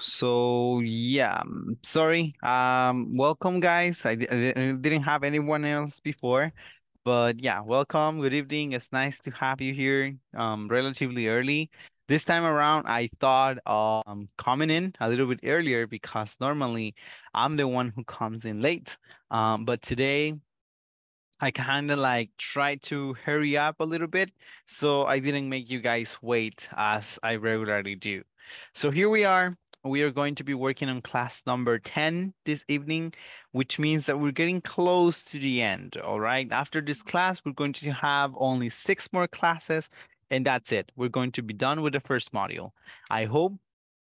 so yeah sorry um welcome guys I, I didn't have anyone else before but yeah welcome good evening it's nice to have you here um relatively early this time around i thought um, coming in a little bit earlier because normally i'm the one who comes in late um but today I kind of like tried to hurry up a little bit so I didn't make you guys wait as I regularly do. So here we are we are going to be working on class number 10 this evening, which means that we're getting close to the end, all right? After this class, we're going to have only six more classes, and that's it. We're going to be done with the first module. I hope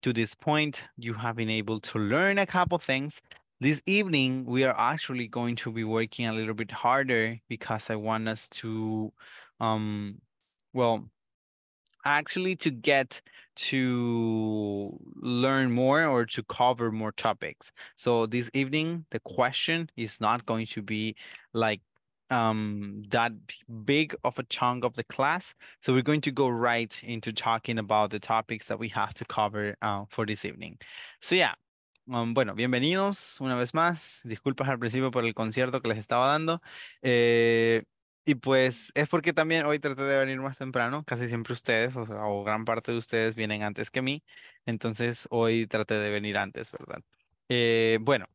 to this point you have been able to learn a couple things. This evening, we are actually going to be working a little bit harder because I want us to, um, well, actually to get to learn more or to cover more topics. So this evening, the question is not going to be like um, that big of a chunk of the class. So we're going to go right into talking about the topics that we have to cover uh, for this evening. So yeah, Um, bueno, bienvenidos una vez más. Disculpas al principio por el concierto que les estaba dando. Eh, Y pues es porque también hoy traté de venir más temprano, casi siempre ustedes, o, gran parte de ustedes vienen antes que mí, entonces hoy traté de venir antes, ¿verdad? Eh, bueno,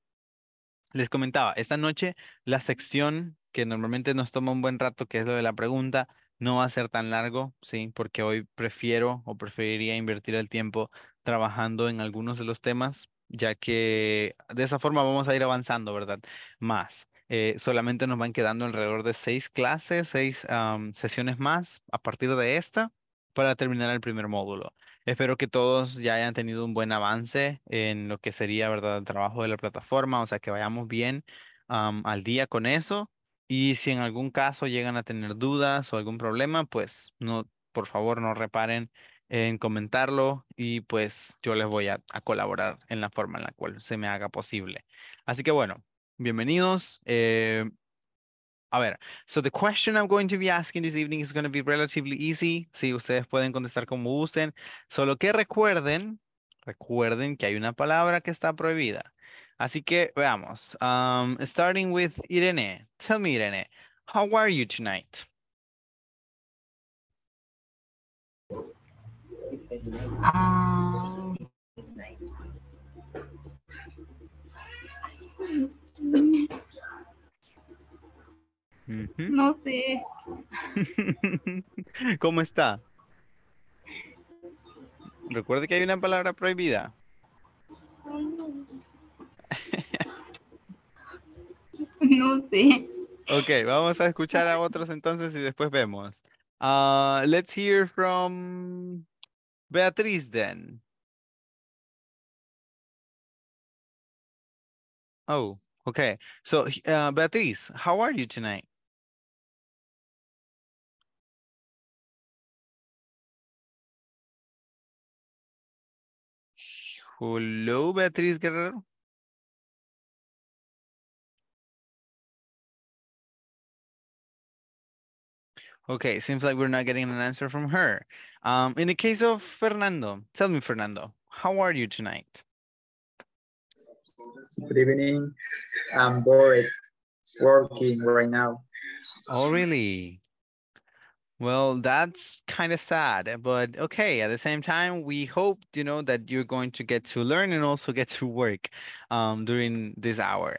les comentaba, esta noche la sección que normalmente nos toma un buen rato, que es lo de la pregunta, no va a ser tan largo, ¿sí? Porque hoy prefiero o preferiría invertir el tiempo trabajando en algunos de los temas, ya que de esa forma vamos a ir avanzando, ¿verdad? Más. Eh, solamente nos van quedando alrededor de seis clases, seis sesiones más a partir de esta para terminar el primer módulo. Espero que todos ya hayan tenido un buen avance en lo que sería, ¿verdad?, el trabajo de la plataforma, o sea, que vayamos bien al día con eso. Y si en algún caso llegan a tener dudas o algún problema, pues no, por favor, no reparen en comentarlo y pues yo les voy a colaborar en la forma en la cual se me haga posible. Así que bueno, bienvenidos. Eh, a ver, so the question I'm going to be asking this evening is going to be relatively easy. Si ustedes pueden contestar como gusten, solo que recuerden, recuerden que hay una palabra que está prohibida. Así que veamos. Um, starting with Irene. Tell me, Irene, how are you tonight? Ah. No sé. ¿Cómo está? Recuerde que hay una palabra prohibida. No sé. Ok, vamos a escuchar a otros entonces y después vemos. Ah, let's hear from Beatriz then. Oh. Okay, so uh, Beatriz, how are you tonight? Hello, Beatriz Guerrero. Okay, seems like we're not getting an answer from her. Um, in the case of Fernando, tell me, Fernando, how are you tonight? Good evening. I'm bored working right now. Oh, really? Well, that's kind of sad, but okay. At the same time, we hope, you know, that you're going to get to learn and also get to work um, during this hour.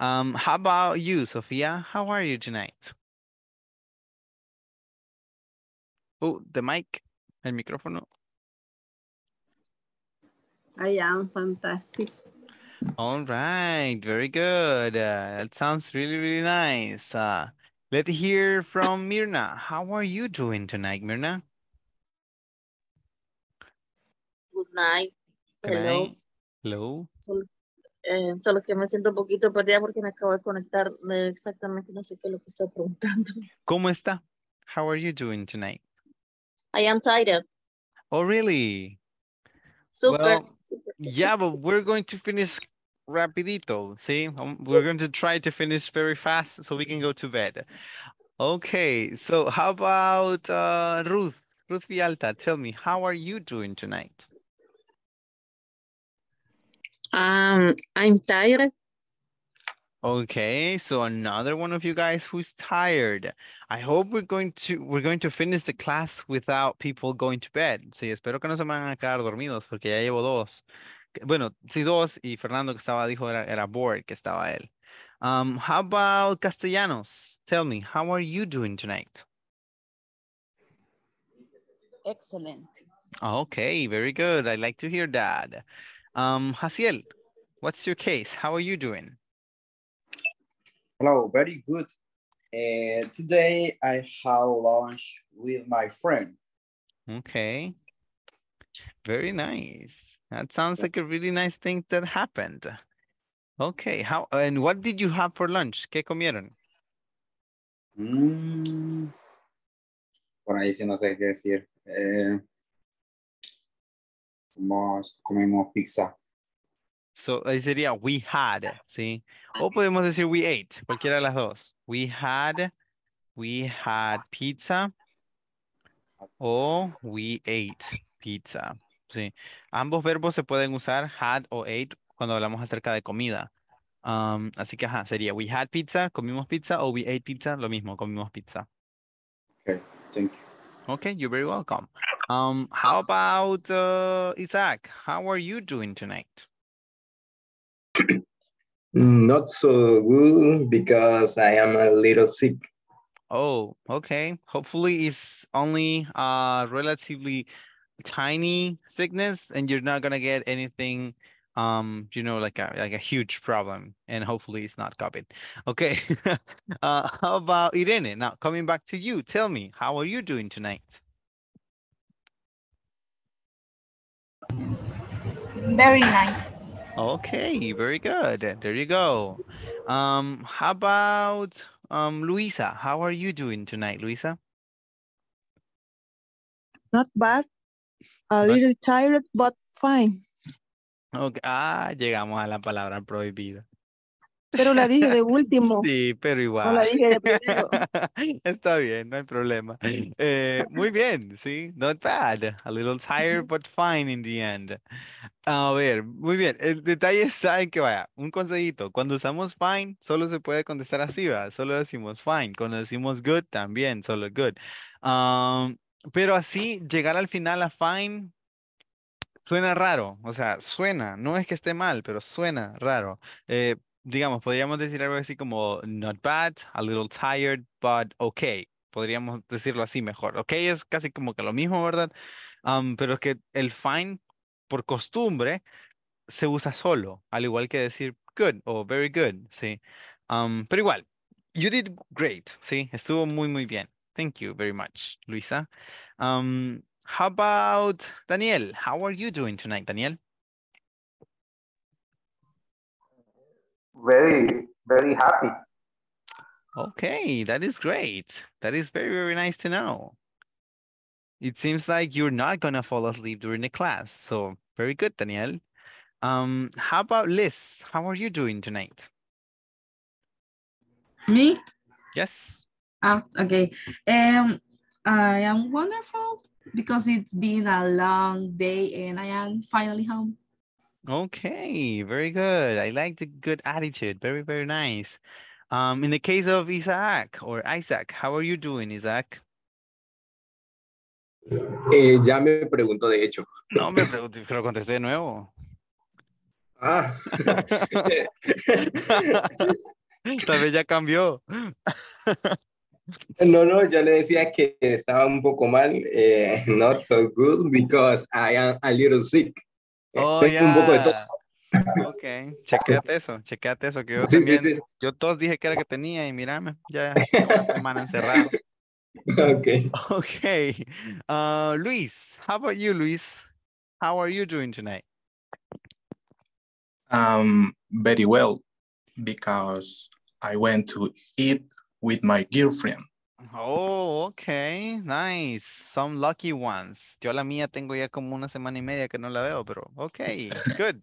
Um, how about you, Sophia? How are you tonight? Oh, the mic, el micrófono. I am fantastic. All right, very good. Uh, that sounds really, really nice. Uh, let's hear from Mirna. How are you doing tonight, Mirna? Good night. Hello. Hello. Eh, solo que me siento un poquito perdida porque me acabo de conectar exactamente no sé qué lo que está preguntando. ¿Cómo está? How are you doing tonight? I am tired. Oh, really? Super. Well, yeah, but we're going to finish rapidito, see? Um, we're going to try to finish very fast so we can go to bed. Okay, so how about uh, Ruth? Ruth Vialta, tell me, how are you doing tonight? Um, I'm tired Okay, so another one of you guys who's tired. I hope we're going to we're going to finish the class without people going to bed. Sí, espero que no se van a quedar dormidos porque ya llevo dos. Bueno, sí dos y Fernando que estaba dijo era, era bored que estaba él. Um, how about Castellanos? Tell me, how are you doing tonight? Excellent. Okay, very good. I like to hear that. Um, Hasiel, what's your case? How are you doing? Hello, very good. Uh, today I have lunch with my friend. Okay. Very nice. That sounds like a really nice thing that happened. Okay, how and what did you have for lunch? ¿Qué comieron? Mm, por ahí sí no sé qué decir. Eh, comimos pizza. So, ahí sería we had, ¿sí? O podemos decir we ate, cualquiera de las dos. We had, we had pizza o we ate pizza, ¿sí? Ambos verbos se pueden usar, had o ate, cuando hablamos acerca de comida. Um, así que, ajá, sería we had pizza, comimos pizza, o we ate pizza, lo mismo, comimos pizza. Okay, thank you. Okay, you're very welcome. Um, how about uh, Isaac? How are you doing tonight? Not so good because I am a little sick. Oh, okay. Hopefully it's only a uh, relatively tiny sickness and you're not gonna get anything um you know like a like a huge problem and hopefully it's not covid okay uh how about irene now coming back to you tell me how are you doing tonight very nice Okay, very good. There you go. Um, how about um, Luisa? How are you doing tonight, Luisa? Not bad. A little tired, but fine. Okay. Ah, llegamos a la palabra prohibida. Pero la dije de último. Sí, pero igual. Está bien, no hay problema. Eh, muy bien, sí, not bad. A little tired, but fine in the end. A ver, muy bien. El detalle es en que vaya, un consejito. Cuando usamos fine, solo se puede contestar así, va. Solo decimos fine. Cuando decimos good, también, solo good. Ah, pero así, llegar al final a fine suena raro, o sea, suena, no es que esté mal, pero suena raro. Eh, digamos, podríamos decir algo así como not bad, a little tired, but okay. Podríamos decirlo así mejor. Okay es casi como que lo mismo, ¿verdad? Um, pero es que el fine, por costumbre, se usa solo, al igual que decir good o very good, ¿sí? Um, pero igual, you did great, ¿sí? Estuvo muy, muy bien. Thank you very much, Luisa. Um, how about Daniel? How are you doing tonight, Daniel? very, very happy. Okay, that is great. That is very, very nice to know. It seems like you're not going to fall asleep during the class. So, very good, Daniel. Um, how about Liz? How are you doing tonight? Me? Yes. Ah, okay. Um, I am wonderful because it's been a long day and I am finally home. Okay, very good. I like the good attitude. Very, very nice. Um, in the case of Isaac or Isaac, how are you doing, Isaac? Eh, ya me preguntó, de hecho. No, me preguntó, pero contesté de nuevo. Ah. Tal vez ya cambió. No, no, yo le decía que estaba un poco mal, eh, not so good because I am a little sick. Eh, oh, tengo yeah. un poco de tos. Ok, chequeate sí. eso, chequeate eso. Que yo, sí, también, sí, yo todos dije que era que tenía y mírame, ya una semana encerrado. Ok. Okay. Uh, Luis, how about you, Luis? How are you doing tonight? Um, very well, because I went to eat with my girlfriend. Oh, ok, nice. Some lucky ones. Yo la mía tengo ya como una semana y media que no la veo, pero ok, good.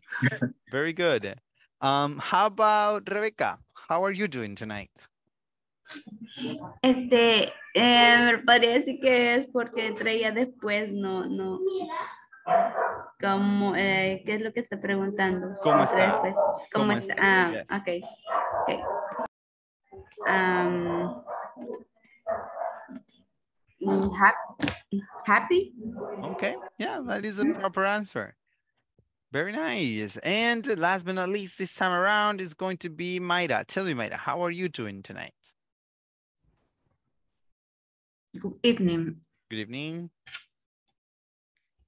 Very good. Um, how about Rebecca? How are you doing tonight? Este, eh, parece que es porque traía después, no, no. ¿Cómo, eh, ¿Qué es lo que está preguntando? ¿Cómo está? Pues, ¿Cómo, Ah, ok. okay. Um, happy. Okay, yeah, that is a mm. proper answer. Very nice. And last but not least, this time around is going to be Maida. Tell me, Maida, how are you doing tonight? Good evening. Good evening.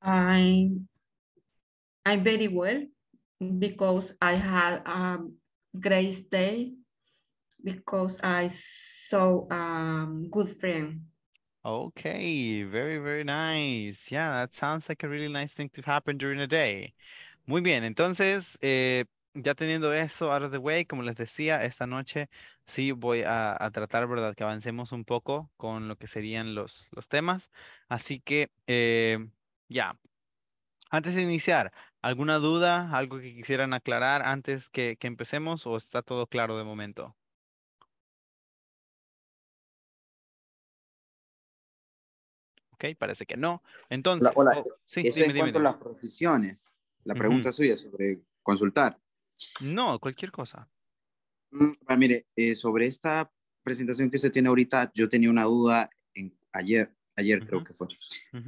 I I'm very well because I had a great day because I saw a good friend. Okay, very, very nice. Yeah, that sounds like a really nice thing to happen during the day. Muy bien, entonces, eh, ya teniendo eso out of the way, como les decía, esta noche sí voy a, tratar, ¿verdad? Que avancemos un poco con lo que serían los, los temas. Así que, eh, ya, antes de iniciar, ¿alguna duda, algo que quisieran aclarar antes que, que empecemos o está todo claro de momento? ¿ok? Parece que no. Entonces, hola, oh, eso en cuanto a las profesiones, la pregunta suya sobre consultar. No, cualquier cosa. Mm, ah, mire, eh, sobre esta presentación que usted tiene ahorita, yo tenía una duda en, ayer, ayer creo que fue.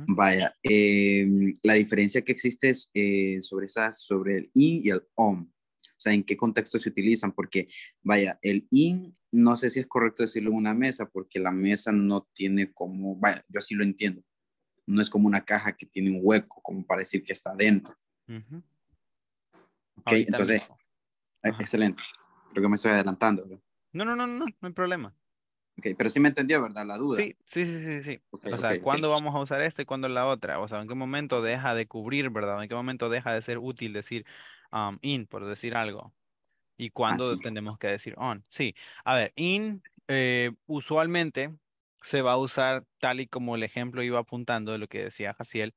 Vaya, em, la diferencia que existe es eh, sobre, sobre el in y el om sea, en qué contexto se utilizan, porque vaya, el in no sé si es correcto decirlo en una mesa, porque la mesa no tiene como, vaya, yo así lo entiendo, no es como una caja que tiene un hueco, como para decir que está adentro. Ok, entonces, eh, excelente. Creo que me estoy adelantando. No, no, no, no, no hay problema. Ok, pero sí me entendió, ¿verdad? La duda. Sí, sí, sí, sí. o sea, ¿cuándo vamos a usar este? y cuándo la otra? O sea, ¿en qué momento deja de cubrir, verdad? ¿En qué momento deja de ser útil decir, Um, in, por decir algo. ¿Y cuándo tenemos que decir on? Sí, a ver, in eh, usualmente se va a usar tal y como el ejemplo iba apuntando de lo que decía Jaciel,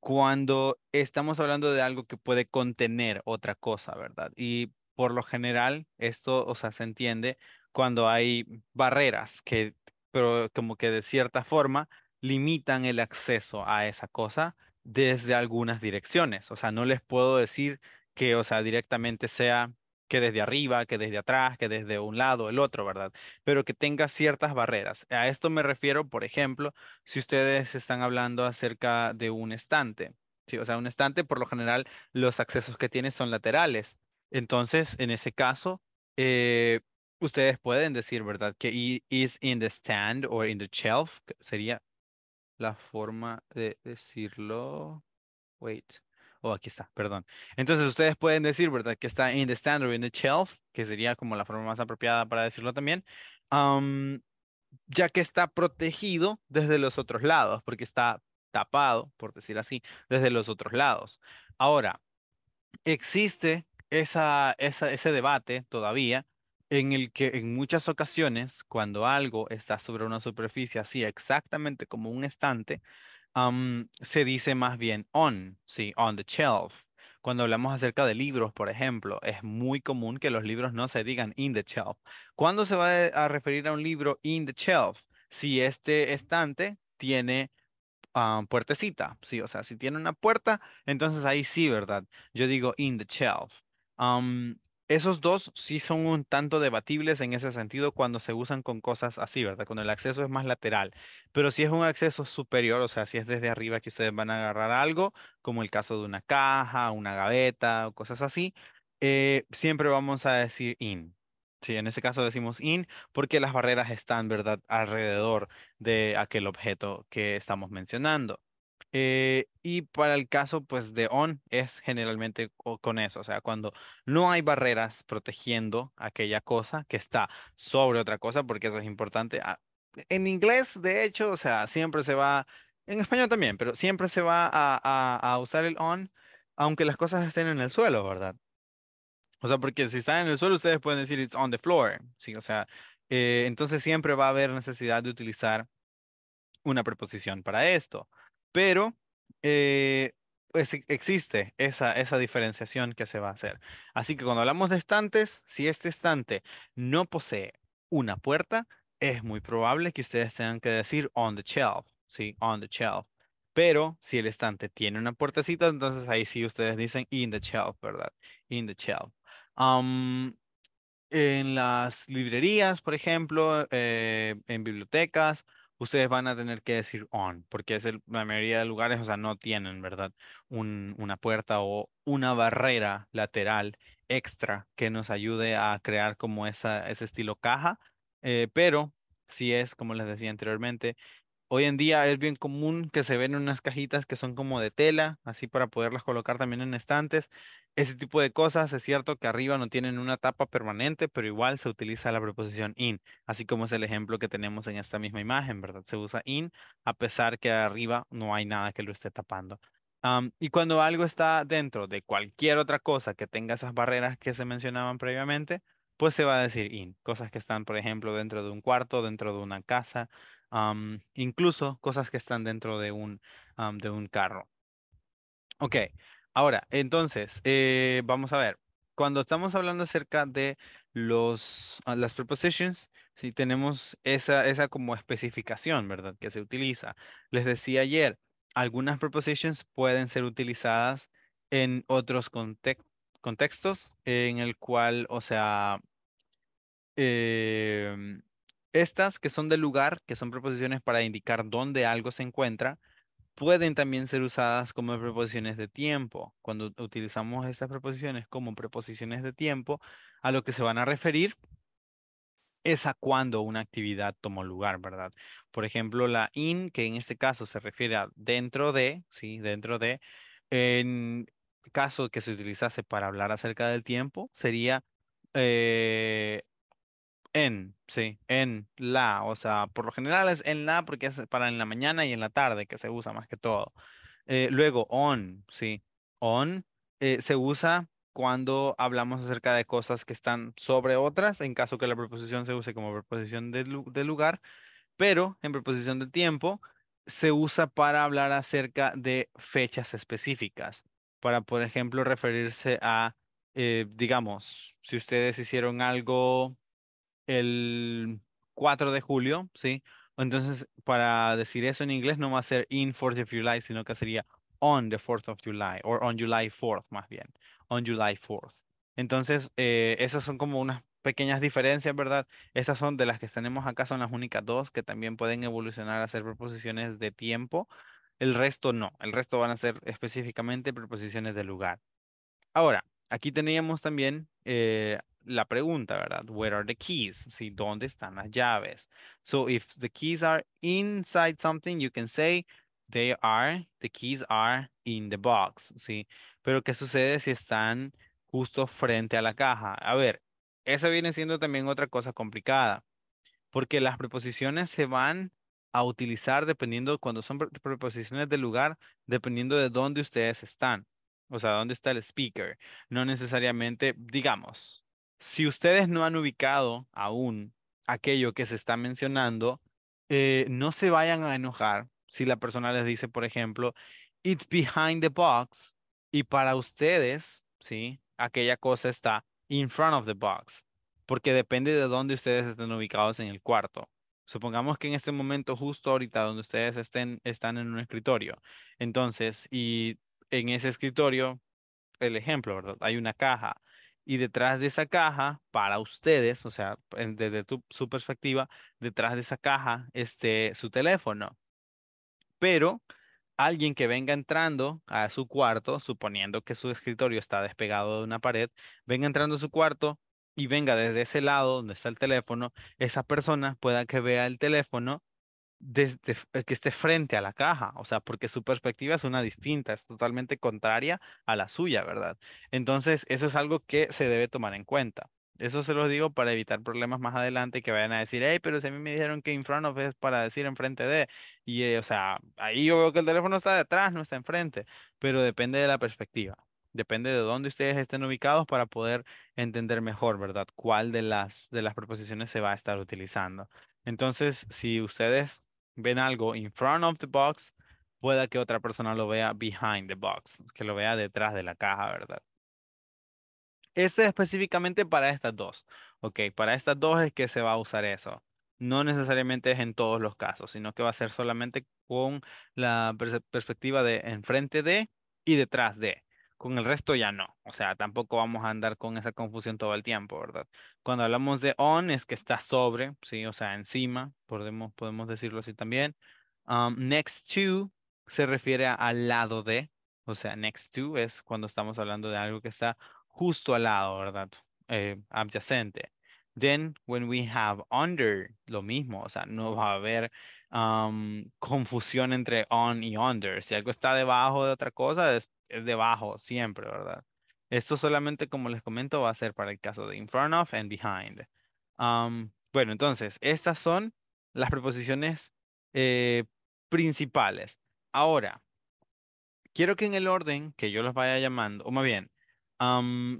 cuando estamos hablando de algo que puede contener otra cosa, ¿verdad? Y por lo general, esto, o sea, se entiende cuando hay barreras que, pero como que de cierta forma, limitan el acceso a esa cosa desde algunas direcciones. O sea, no les puedo decir que, o sea, directamente sea que desde arriba, que desde atrás, que desde un lado, el otro, ¿verdad? Pero que tenga ciertas barreras. A esto me refiero, por ejemplo, si ustedes están hablando acerca de un estante. Sí, o sea, un estante, por lo general, los accesos que tiene son laterales. Entonces, en ese caso, eh, ustedes pueden decir, ¿verdad? Que is in the stand or in the shelf. Sería la forma de decirlo. Wait oh, aquí está, perdón. Entonces ustedes pueden decir, ¿verdad? Que está in the stand or in the shelf, que sería como la forma más apropiada para decirlo también, ya que está protegido desde los otros lados, porque está tapado, por decir así, desde los otros lados. Ahora, existe esa, esa, ese debate todavía en el que en muchas ocasiones, cuando algo está sobre una superficie así exactamente como un estante, se dice más bien on, ¿sí? On the shelf. Cuando hablamos acerca de libros, por ejemplo, es muy común que los libros no se digan in the shelf. ¿Cuándo se va a referir a un libro in the shelf? Si este estante tiene ah, puertecita, ¿sí? O sea, si tiene una puerta, entonces ahí sí, ¿verdad? Yo digo in the shelf. Um, esos dos sí son un tanto debatibles en ese sentido cuando se usan con cosas así, ¿verdad? Cuando el acceso es más lateral. Pero si es un acceso superior, o sea, si es desde arriba que ustedes van a agarrar algo, como el caso de una caja, una gaveta o cosas así, eh, siempre vamos a decir in. Sí, en ese caso decimos in porque las barreras están, ¿verdad?, alrededor de aquel objeto que estamos mencionando. Eh, y para el caso pues de on es generalmente con eso, o sea, cuando no hay barreras protegiendo aquella cosa que está sobre otra cosa, porque eso es importante. Ah, en inglés, de hecho, o sea, siempre se va, en español también, pero siempre se va a, a, usar el on, aunque las cosas estén en el suelo, ¿verdad? O sea, porque si están en el suelo, ustedes pueden decir it's on the floor, ¿sí? O sea, eh, entonces siempre va a haber necesidad de utilizar una preposición para esto pero eh, pues, e-, existe esa, esa diferenciación que se va a hacer. Así que cuando hablamos de estantes, si este estante no posee una puerta, es muy probable que ustedes tengan que decir on the shelf, ¿sí? On the shelf. Pero si el estante tiene una puertecita, entonces ahí sí ustedes dicen in the shelf, ¿verdad? In the shelf. en las librerías, por ejemplo, eh, en bibliotecas, ustedes van a tener que decir on, porque es la mayoría de lugares, o sea, no tienen, ¿verdad? una puerta o una barrera lateral extra que nos ayude a crear como esa, ese estilo caja, eh, pero si es, como les decía anteriormente, Hoy en día es bien común que se ven unas cajitas que son como de tela, así para poderlas colocar también en estantes. Ese tipo de cosas, es cierto que arriba no tienen una tapa permanente, pero igual se utiliza la preposición in, así como es el ejemplo que tenemos en esta misma imagen, ¿verdad? Se usa in a pesar que arriba no hay nada que lo esté tapando. y cuando algo está dentro de cualquier otra cosa que tenga esas barreras que se mencionaban previamente, pues se va a decir in. Cosas que están, por ejemplo, dentro de un cuarto, dentro de una casa, incluso cosas que están dentro de un, de un carro. Ok, ahora, entonces, eh, vamos a ver. Cuando estamos hablando acerca de los, ah, las prepositions, si tenemos esa, esa como especificación, ¿verdad? Que se utiliza. Les decía ayer, algunas prepositions pueden ser utilizadas en otros contextos en el cual, o sea, eh, estas que son de lugar, que son preposiciones para indicar dónde algo se encuentra, pueden también ser usadas como preposiciones de tiempo. Cuando utilizamos estas preposiciones como preposiciones de tiempo, a lo que se van a referir es a cuando una actividad tomó lugar, ¿verdad? Por ejemplo, la in, que en este caso se refiere a dentro de, ¿sí? Dentro de, en caso que se utilizase para hablar acerca del tiempo, sería eh, en, sí, en la, o sea, por lo general es en la porque es para en la mañana y en la tarde que se usa más que todo. Eh, luego, on, sí, on eh, se usa cuando hablamos acerca de cosas que están sobre otras, en caso que la preposición se use como preposición de, lugar, pero en preposición de tiempo se usa para hablar acerca de fechas específicas, para, por ejemplo, referirse a, eh, digamos, si ustedes hicieron algo el 4 de julio, ¿sí? Entonces, para decir eso en inglés no va a ser in 4th of July, sino que sería on the 4th of July, o on July 4th más bien, on July 4th. Entonces, eh, esas son como unas pequeñas diferencias, ¿verdad? Esas son de las que tenemos acá, son las únicas dos que también pueden evolucionar a ser preposiciones de tiempo. El resto no, el resto van a ser específicamente preposiciones de lugar. Ahora, aquí teníamos también eh, la pregunta, ¿verdad? Where are the keys? ¿Sí? ¿Dónde están las llaves? So if the keys are inside something, you can say they are, the keys are in the box, ¿sí? Pero ¿qué sucede si están justo frente a la caja? A ver, esa viene siendo también otra cosa complicada, porque las preposiciones se van a utilizar dependiendo, cuando son preposiciones de lugar, dependiendo de dónde ustedes están. O sea, dónde está el speaker. No necesariamente, digamos, si ustedes no han ubicado aún aquello que se está mencionando, eh, no se vayan a enojar si la persona les dice, por ejemplo, it's behind the box y para ustedes, ¿sí? Aquella cosa está in front of the box, porque depende de dónde ustedes estén ubicados en el cuarto. Supongamos que en este momento, justo ahorita donde ustedes estén, están en un escritorio. Entonces, y en ese escritorio, el ejemplo, ¿verdad? Hay una caja y detrás de esa caja, para ustedes, o sea, desde su perspectiva, detrás de esa caja, esté su teléfono. Pero alguien que venga entrando a su cuarto, suponiendo que su escritorio está despegado de una pared, venga entrando a su cuarto y venga desde ese lado donde está el teléfono, esa persona pueda que vea el teléfono desde eh, que esté frente a la caja, o sea, porque su perspectiva es una distinta, es totalmente contraria a la suya, ¿verdad? Entonces, eso es algo que se debe tomar en cuenta. Eso se los digo para evitar problemas más adelante que vayan a decir, hey, pero si a mí me dijeron que in es para decir enfrente de. Y, eh, o sea, ahí yo veo que el teléfono está detrás, no está enfrente, pero depende de la perspectiva. Depende de dónde ustedes estén ubicados para poder entender mejor, ¿verdad? Cuál de las, de las proposiciones se va a estar utilizando. Entonces, si ustedes ven algo in front of the box, pueda que otra persona lo vea behind the box, que lo vea detrás de la caja, ¿verdad? Este es específicamente para estas dos. Ok, para estas dos es que se va a usar eso. No necesariamente es en todos los casos, sino que va a ser solamente con la perspectiva de enfrente de y detrás de con el resto ya no. O sea, tampoco vamos a andar con esa confusión todo el tiempo, ¿verdad? Cuando hablamos de on es que está sobre, ¿sí? O sea, encima, podemos, podemos decirlo así también. Um, next to se refiere al lado de, o sea, next to es cuando estamos hablando de algo que está justo al lado, ¿verdad? Eh, adyacente. Then, when we have under, lo mismo, o sea, no va a haber um, confusión entre on y under. Si algo está debajo de otra cosa, es es debajo siempre, ¿verdad? Esto solamente, como les comento, va a ser para el caso de in front of and behind. bueno, entonces, estas son las preposiciones eh, principales. Ahora, quiero que en el orden que yo los vaya llamando, o más bien,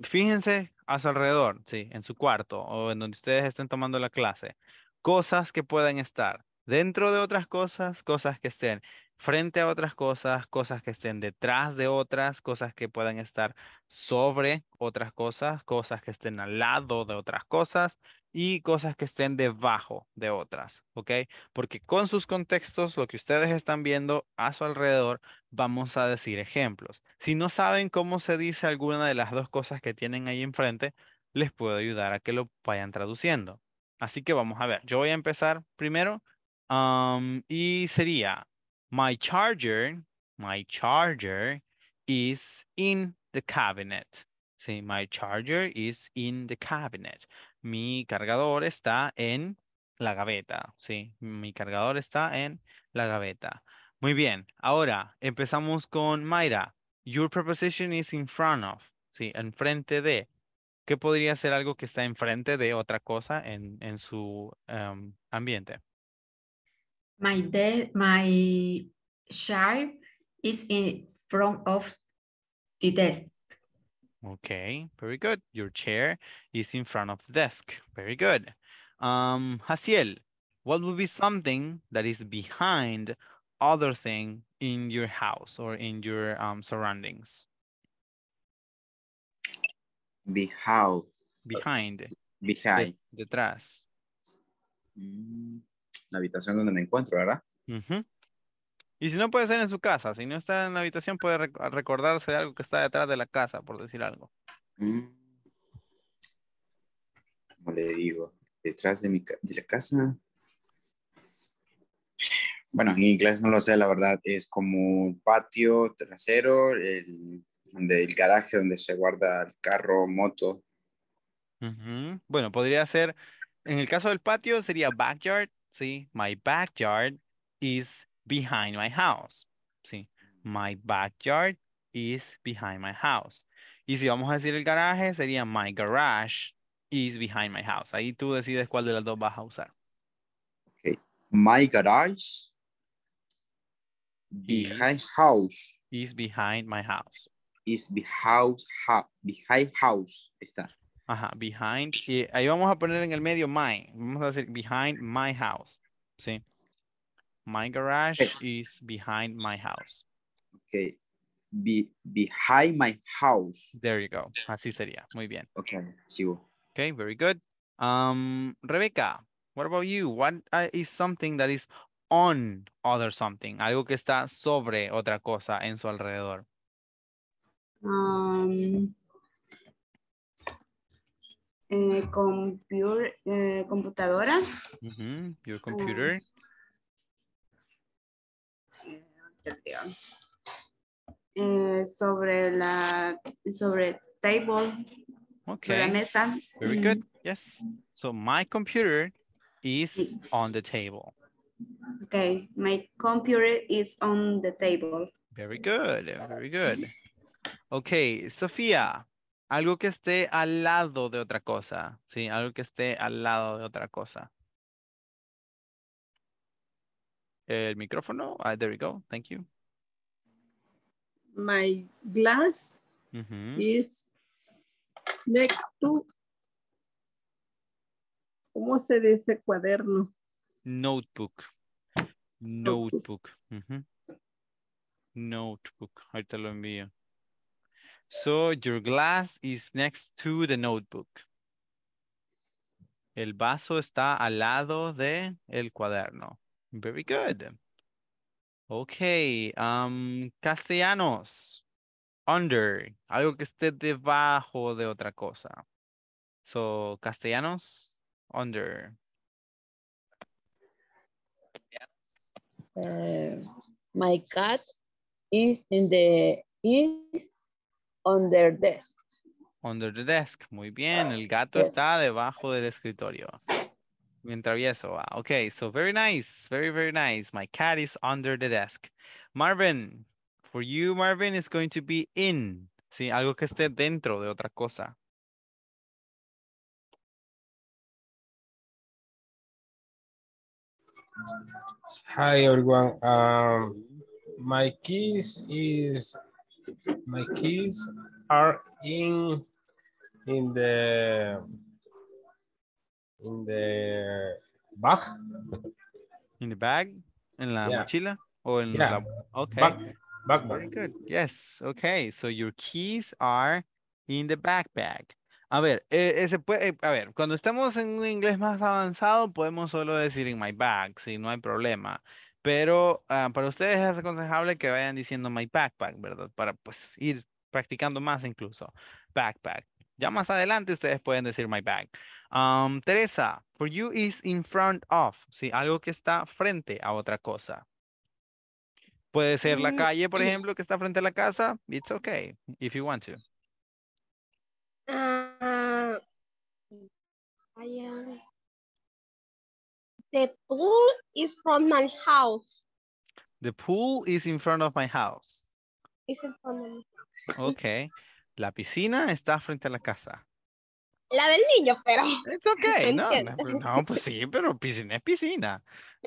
fíjense a su alrededor, sí, en su cuarto o en donde ustedes estén tomando la clase, cosas que puedan estar dentro de otras cosas, cosas que estén frente a otras cosas, cosas que estén detrás de otras, cosas que puedan estar sobre otras cosas, cosas que estén al lado de otras cosas y cosas que estén debajo de otras, ¿ok? Porque con sus contextos, lo que ustedes están viendo a su alrededor, vamos a decir ejemplos. Si no saben cómo se dice alguna de las dos cosas que tienen ahí enfrente, les puedo ayudar a que lo vayan traduciendo. Así que vamos a ver, yo voy a empezar primero Um, y sería, my charger, my charger is in the cabinet. Sí, my charger is in the cabinet. Mi cargador está en la gaveta. Sí, mi cargador está en la gaveta. Muy bien, ahora empezamos con Mayra. Your preposition is in front of. Sí, enfrente de. ¿Qué podría ser algo que está enfrente de otra cosa en, su em, ambiente? My dad, my chair is in front of the desk. Okay, very good. Your chair is in front of the desk. Very good. Um, Hasiel, what would be something that is behind other thing in your house or in your um, surroundings? Behind. Behind. Behind. Detrás. Mm. la habitación donde me encuentro, ¿verdad? Y si no puede ser en su casa, si no está en la habitación puede recordarse algo que está detrás de la casa, por decir algo. Mm. Como le digo, detrás de, mi la casa. Bueno, en inglés no lo sé, la verdad, es como un patio trasero, el, garaje donde se guarda el carro, moto. Bueno, podría ser, en el caso del patio sería backyard, ¿sí? My backyard is behind my house, ¿sí? My backyard is behind my house. Y si vamos a decir el garaje, sería my garage is behind my house. Ahí tú decides cuál de las dos vas a usar. Okay. My garage behind house. Is behind my house. Is behind house. behind house. Está. Ajá, behind. Y ahí vamos a poner en el medio my. Vamos a decir behind my house. Sí. My garage is behind my house. Ok. behind my house. There you go. Así sería. Muy bien. Ok, sigo. Ok, very good. Um, Rebeca, what about you? What uh, is something that is on other something? Algo que está sobre otra cosa en su alrededor. Um, eh, eh, computadora. Your ah. computer. Eh, sobre la sobre table. Okay. Sobre mesa. Very good. Mm. Yes. So my computer is on the table. Okay, my computer is on the table. Very good, very good. Okay, Sophia, algo que esté al lado de otra cosa, ¿sí? Algo que esté al lado de otra cosa. El micrófono, ah, there we go, thank you. My glass is next to, ¿cómo se dice cuaderno? Notebook. Notebook. Notebook. Notebook. Ahorita lo envío. So your glass is next to the notebook. El vaso está al lado de el cuaderno. Very good. Okay, um, castellanos. Under, algo que esté debajo de otra cosa. So, castellanos, under. Eh, my cat is in the is under the desk. Under the desk. Muy bien. El gato está debajo del escritorio. mientras eso va, ah, Okay, so very nice. Very, very nice. My cat is under the desk. Marvin, for you, Marvin, is going to be in. Sí, algo que esté dentro de otra cosa. Hi, everyone. Um, my keys is my keys are in in the in the bag. In the bag? En la mochila? O en la okay. bag good. Yes. Okay. So your keys are in the backpack. A ver, eh, ese eh, puede, eh, a ver, cuando estamos en un inglés más avanzado, podemos solo decir in my bag, si no hay problema. Pero ah, para ustedes es aconsejable que vayan diciendo my backpack, ¿verdad? Para pues ir practicando más incluso. Backpack. Ya más adelante ustedes pueden decir my bag. Um, Teresa, for you is in front of. Sí, algo que está frente a otra cosa. Puede ser la mm, calle, por ejemplo, que está frente a la casa. It's okay, if you want to. Ah, The pool is from my house. The pool is in front of my house. Is in front of my house. Okay. La piscina está frente a la casa. La del niño, pero. It's okay, no, pues, no, pues sí, pero piscina es piscina.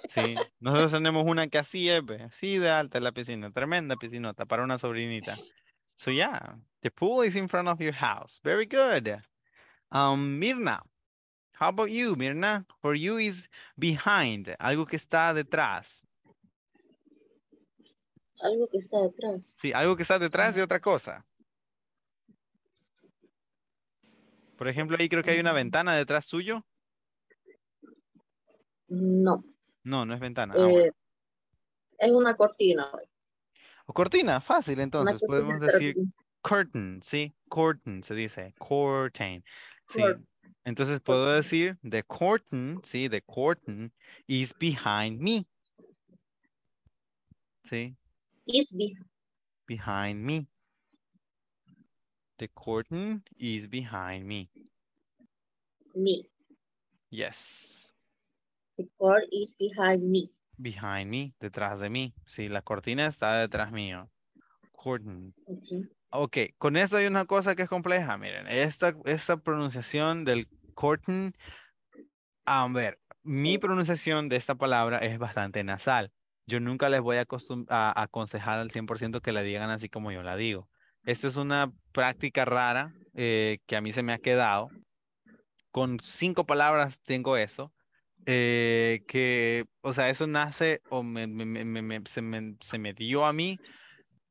Sí, nosotros tenemos una que así es, así de alta la piscina, tremenda piscinota para una sobrinita. So yeah, the pool is in front of your house. Very good. Um, Mirna, How about you, Mirna? For you is behind, algo que está detrás. Algo que está detrás. Sí, algo que está detrás de otra cosa. Por ejemplo, ahí creo que hay una mm. ventana detrás suyo. No. No, no es ventana. Ah, eh, es una cortina. O oh, cortina, fácil entonces. Podemos decir curtain, ¿sí? Curtain se dice. Curtain. Sí. Entonces puedo decir, the curtain, sí, the curtain is behind me. Sí. Is behind. behind me. The curtain is behind me. Me. Yes. The curtain is behind me. Behind me, detrás de mí. Sí, la cortina está detrás mío. Curtain. Okay. Ok, con esto hay una cosa que es compleja, miren, esta, esta pronunciación del corten, a ver, mi pronunciación de esta palabra es bastante nasal. Yo nunca les voy a, aconsejar al 100% que la digan así como yo la digo. esto es una práctica rara eh, que a mí se me ha quedado. Con cinco palabras tengo eso. Eh, que, o sea, eso nace o me, se me dio a mí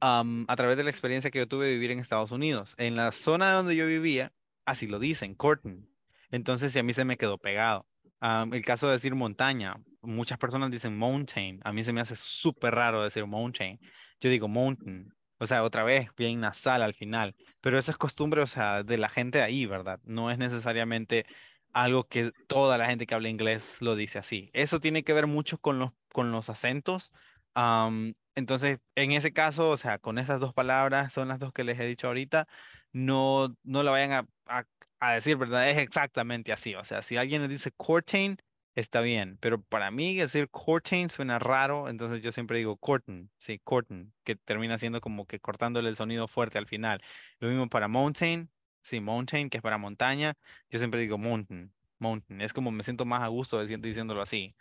a través de la experiencia que yo tuve de vivir en Estados Unidos. En la zona donde yo vivía, así lo dicen, Corton. Entonces, a mí se me quedó pegado. el caso de decir montaña, muchas personas dicen mountain. A mí se me hace súper raro decir mountain. Yo digo mountain. O sea, otra vez, bien nasal al final. Pero eso es costumbre, o sea, de la gente ahí, ¿verdad? No es necesariamente algo que toda la gente que habla inglés lo dice así. Eso tiene que ver mucho con los, con los acentos, Um, entonces, en ese caso, o sea, con esas dos palabras, son las dos que les he dicho ahorita, no, no la vayan a, a, decir, ¿verdad? Es exactamente así. O sea, si alguien le dice cortain, está bien, pero para mí decir cortain suena raro, entonces yo siempre digo curtain, sí, curtain, que termina siendo como que cortándole el sonido fuerte al final. Lo mismo para mountain, sí, mountain, que es para montaña, yo siempre digo mountain, mountain. Es como me siento más a gusto diciéndolo así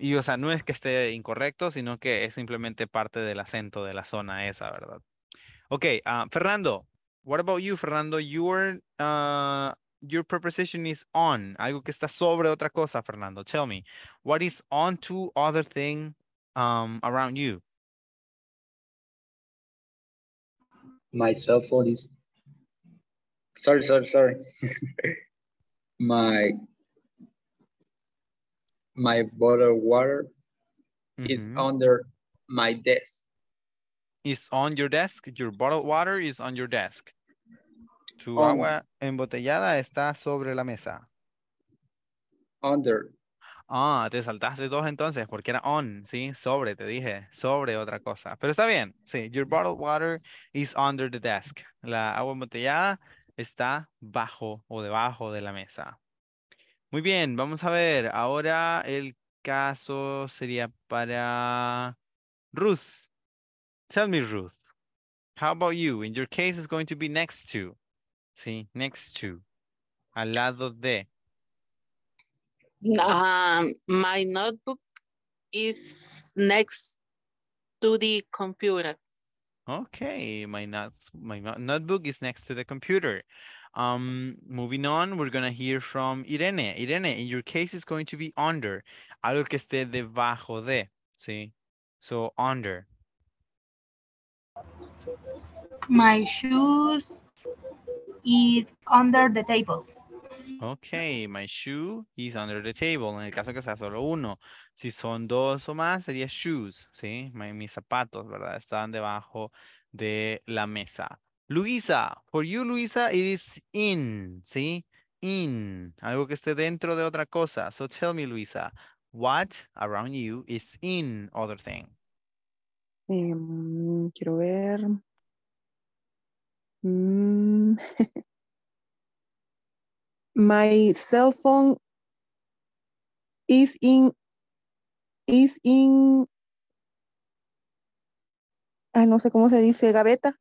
y o sea, no es que esté incorrecto, sino que es simplemente parte del acento de la zona esa, ¿verdad? Ok, ah, Fernando, what about you, Fernando? Your, uh, your preposition is on, algo que está sobre otra cosa, Fernando. Tell me, what is on to other thing um, around you? My cell phone is, sorry, sorry, sorry. My my bottled water is under my desk. Is on your desk. Your bottled water is on your desk. Tu agua embotellada está sobre la mesa. Under. Ah, te saltaste dos entonces porque era on, ¿sí? Sobre, te dije, sobre otra cosa. Pero está bien, sí. Your bottled water is under the desk. La agua embotellada está bajo o debajo de la mesa. Muy bien, vamos a ver. Ahora el caso sería para Ruth. Tell me, Ruth. How about you? In your case, it's going to be next to. Sí, next to. Al lado de. Um, my notebook is next to the computer. Okay, my, not, my notebook is next to the computer. Um, moving on, we're going to hear from Irene. Irene, in your case, is going to be under. Algo que esté debajo de, ¿sí? So, under. My shoes is under the table. Okay. my shoe is under the table. En el caso que sea solo uno. Si son dos o más, sería shoes, ¿sí? mis zapatos, ¿verdad? Están debajo de la mesa. Luisa, for you, Luisa, it is in, ¿sí? In, algo que esté dentro de otra cosa. So tell me, Luisa, what around you is in other thing? Em, quiero ver. Mm. My cell phone is in, is in, ah, no sé cómo se dice, gaveta.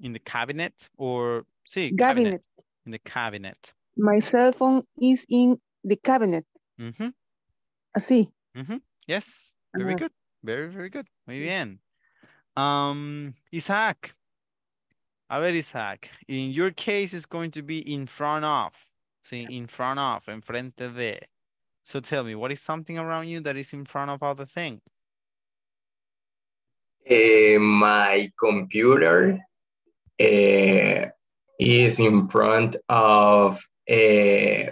in the cabinet or see sí, cabinet. in the cabinet. My cell phone is in the cabinet. Mm -hmm. Así. Mm -hmm. Yes, very uh -huh. good. Very, very good. Muy bien. Um, Isaac. A ver, Isaac. In your case, it's going to be in front of. See, in front of, en frente de. So tell me, what is something around you that is in front of other thing? Uh, my computer. is eh, in front of eh,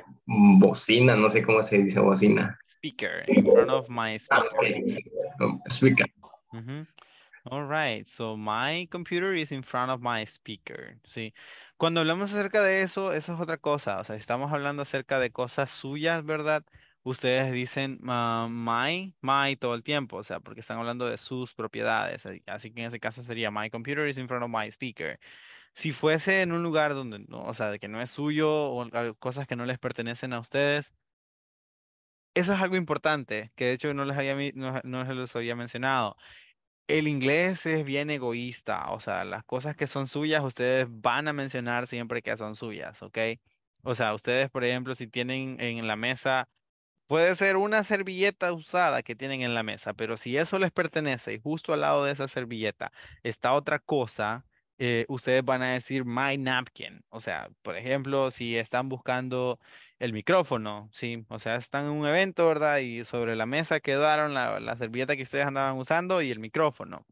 bocina, no sé cómo se dice bocina. Speaker, in front of my ah, speaker. Um, speaker. All right, so my computer is in front of my speaker. Sí. Cuando hablamos acerca de eso, eso es otra cosa. O sea, estamos hablando acerca de cosas suyas, ¿verdad? ustedes dicen my, my todo el tiempo, o sea, porque están hablando de sus propiedades. Así que en ese caso sería my computer is in front of my speaker. Si fuese en un lugar donde, no, o sea, de que no es suyo o cosas que no les pertenecen a ustedes, eso es algo importante, que de hecho no les había, no, no les había mencionado. El inglés es bien egoísta, o sea, las cosas que son suyas ustedes van a mencionar siempre que son suyas, ¿ok? O sea, ustedes, por ejemplo, si tienen en la mesa Puede ser una servilleta usada que tienen en la mesa, pero si eso les pertenece y justo al lado de esa servilleta está otra cosa, eh, ustedes van a decir my napkin. O sea, por ejemplo, si están buscando el micrófono, ¿sí? O sea, están en un evento, ¿verdad? Y sobre la mesa quedaron la, la servilleta que ustedes andaban usando y el micrófono.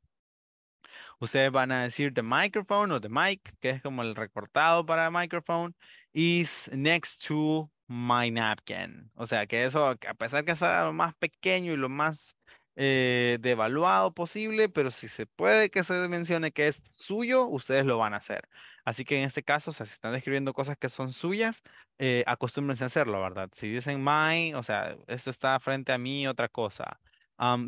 Ustedes van a decir the microphone o the mic, que es como el recortado para el microphone, is next to My Napkin. O sea, que eso, a pesar que sea lo más pequeño y lo más eh, devaluado posible, pero si se puede que se mencione que es suyo, ustedes lo van a hacer. Así que en este caso, o sea, si están describiendo cosas que son suyas, eh, acostúmbrense a hacerlo, ¿verdad? Si dicen my, o sea, esto está frente a mí, otra cosa.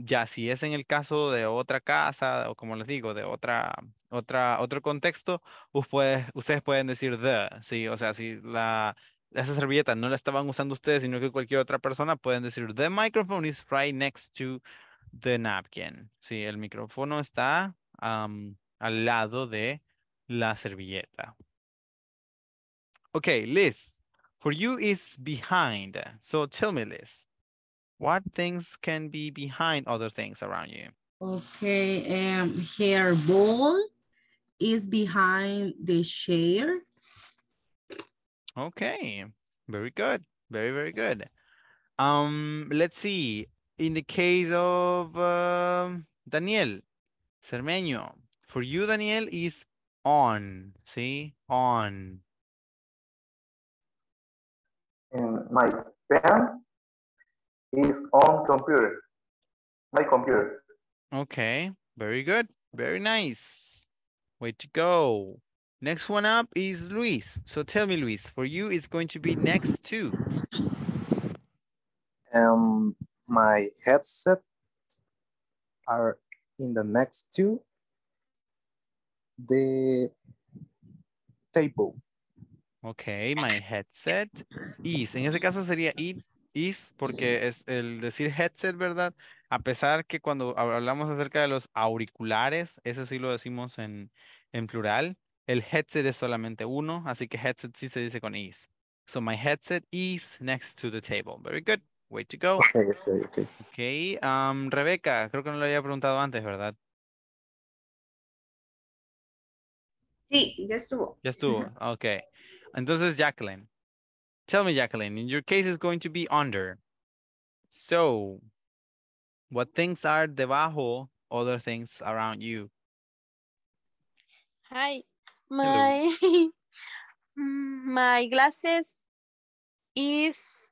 ya si es en el caso de otra casa o como les digo, de otra, otra, otro contexto, ustedes pueden decir the, ¿sí? O sea, si la, esa servilleta no la estaban usando ustedes, sino que cualquier otra persona, pueden decir, the microphone is right next to the napkin. Sí, el micrófono está um, al lado de la servilleta. Okay, Liz, for you is behind. So tell me, Liz, what things can be behind other things around you? Okay, um, her ball is behind the chair. Okay, very good. Very, very good. Um, let's see. In the case of uh, Daniel Cermeño, for you, Daniel, is on. See, on. And my pen is on computer. My computer. Okay, very good. Very nice. Way to go. Next one up is Luis. So tell me, Luis, for you it's going to be next to. Um, my headset are in the next to the table. Ok, my headset is. En ese caso sería it is porque es el decir headset, ¿verdad? A pesar que cuando hablamos acerca de los auriculares, eso sí lo decimos en, en plural, El headset es solamente uno, así que headset sí se dice con is. So my headset is next to the table. Very good. Way to go. Okay, okay, okay. um, Rebeca, creo que no lo había preguntado antes, ¿verdad? Sí, ya estuvo. Ya estuvo, mm -hmm. okay. Entonces, Jacqueline. Tell me, Jacqueline, in your case it's going to be under. So, what things are debajo, other things around you? Hi, My my glasses is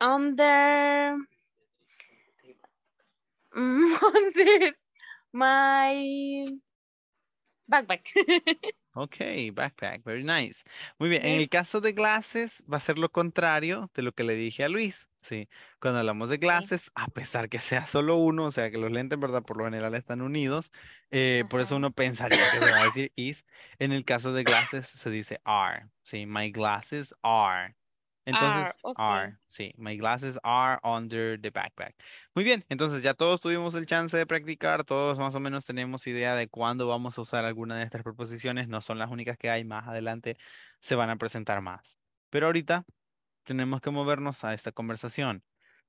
under my backpack. Ok, backpack, very nice. Muy bien, en el caso de glasses va a ser lo contrario de lo que le dije a Luis. Sí, cuando hablamos de glasses, a pesar que sea solo uno, o sea que los lentes, ¿verdad? Por lo general están unidos, eh, por eso uno pensaría que se va a decir is. En el caso de glasses se dice are, ¿sí? My glasses are. Entonces, are, sí, my glasses are under the backpack. Muy bien, entonces ya todos tuvimos el chance de practicar, todos más o menos tenemos idea de cuándo vamos a usar alguna de estas proposiciones, no son las únicas que hay, más adelante se van a presentar más. Pero ahorita tenemos que movernos a esta conversación.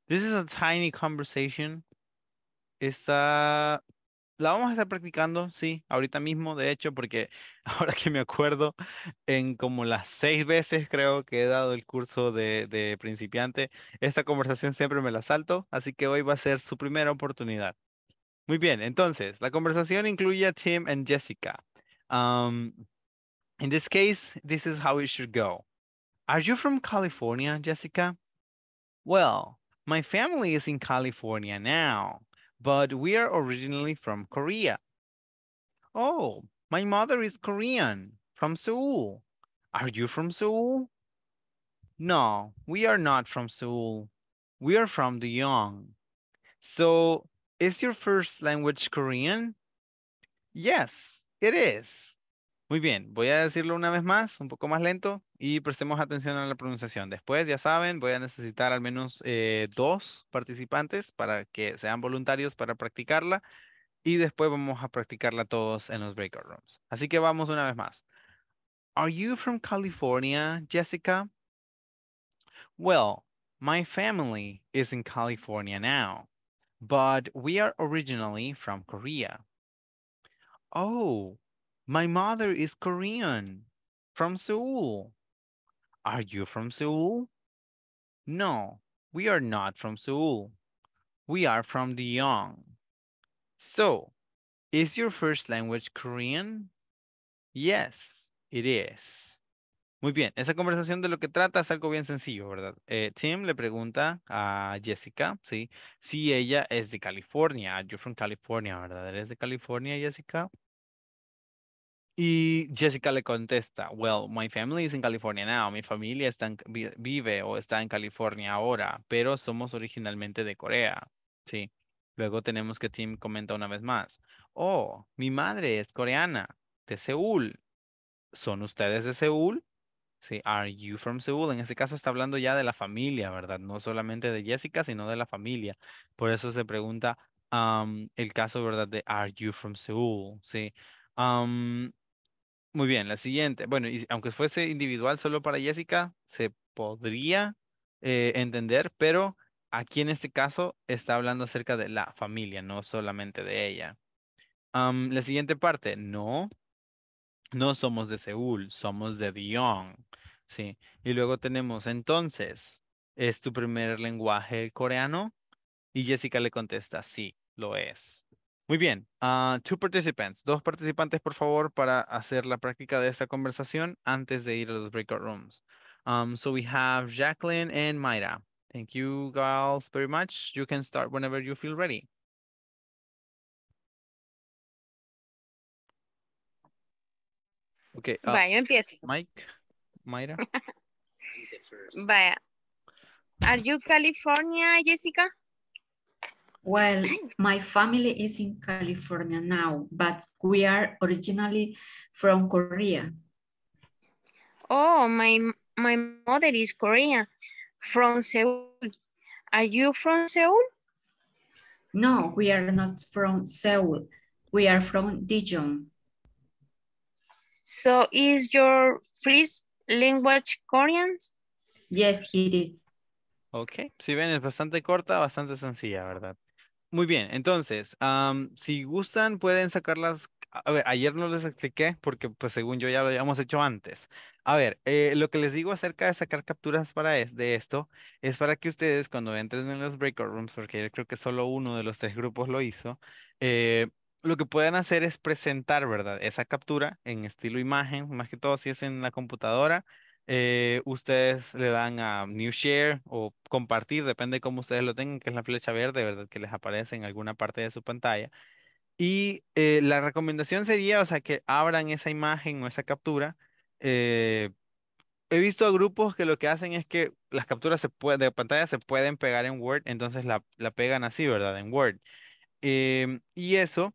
This is a tiny conversation. Esta la vamos a estar practicando, sí, ahorita mismo, de hecho, porque ahora que me acuerdo, en como las seis veces creo que he dado el curso de, principiante, esta conversación siempre me la salto, así que hoy va a ser su primera oportunidad. Muy bien, entonces, la conversación incluye a Tim y Jessica. Um, in this case, this is how it should go. Are you from California, Jessica? Well, my family is in California now, but we are originally from Korea. Oh, my mother is Korean, from Seoul. Are you from Seoul? No, we are not from Seoul. We are from the Young. So, is your first language Korean? Yes, it is. Muy bien, voy a decirlo una vez más, un poco más lento, y prestemos atención a la pronunciación. Después, ya saben, voy a necesitar al menos eh, dos participantes para que sean voluntarios para practicarla, y después vamos a practicarla todos en los breakout rooms. Así que vamos una vez más. Are you from California, Jessica? Well, my family is in California now, but we are originally from Korea. Oh, My mother is Korean from Seoul. Are you from Seoul? No, we are not from Seoul. We are from Deyong. So, is your first language Korean? Yes, it is. Muy bien, esa conversación de lo que trata es algo bien sencillo, ¿verdad? Eh, Tim le pregunta a Jessica, ¿sí? Si ella es de California. you from California, ¿verdad? ¿Eres de California, Jessica? Y Jessica le contesta, well, my family is in California now, mi familia está vive o está en California ahora, pero somos originalmente de Corea, ¿sí? Luego tenemos que Tim comenta una vez más, oh, mi madre es coreana, de Seúl. ¿Son ustedes de Seúl? Sí, are you from Seúl? En ese caso está hablando ya de la familia, ¿verdad? No solamente de Jessica, sino de la familia. Por eso se pregunta um, el caso, ¿verdad? De are you from Seúl? Sí. Muy bien, la siguiente. Bueno, y aunque fuese individual solo para Jessica, se podría eh, entender, pero aquí en este caso está hablando acerca de la familia, no solamente de ella. la siguiente parte, no, no somos de Seúl, somos de Dion. Sí, y luego tenemos entonces, ¿es tu primer lenguaje el coreano? Y Jessica le contesta, sí, lo es. Muy bien. Uh, two participants. Dos participantes, por favor, para hacer la práctica de esta conversación antes de ir a los breakout rooms. Um, so we have Jacqueline and Mayra. Thank you guys very much. You can start whenever you feel ready. Okay. Uh, Vaya, empiezo. Mike, Mayra. Vaya. Are you California, Jessica? Well, my family is in California now, but we are originally from Korea. Oh, my my mother is Korean, from Seoul. Are you from Seoul? No, we are not from Seoul. We are from Dijon. So is your first language Korean? Yes, it is. Ok, si ven es bastante corta, bastante sencilla, ¿verdad? Muy bien, entonces, si gustan, pueden sacarlas. A ver, ayer no les expliqué porque, pues, según yo ya lo habíamos hecho antes. A ver, eh, lo que les digo acerca de sacar capturas para de esto es para que ustedes cuando entren en los break rooms, porque yo creo que solo uno de los tres grupos lo hizo, eh, lo que pueden hacer es presentar, ¿verdad? Esa captura en estilo imagen, más que todo si es en la computadora eh, ustedes le dan a New Share o compartir, depende de cómo ustedes lo tengan, que es la flecha verde, ¿verdad? Que les aparece en alguna parte de su pantalla. Y eh, la recomendación sería, o sea, que abran esa imagen o esa captura. Eh, he visto a grupos que lo que hacen es que las capturas de pantalla se pueden pegar en Word, entonces la, pegan así, ¿verdad? En Word. Em, y eso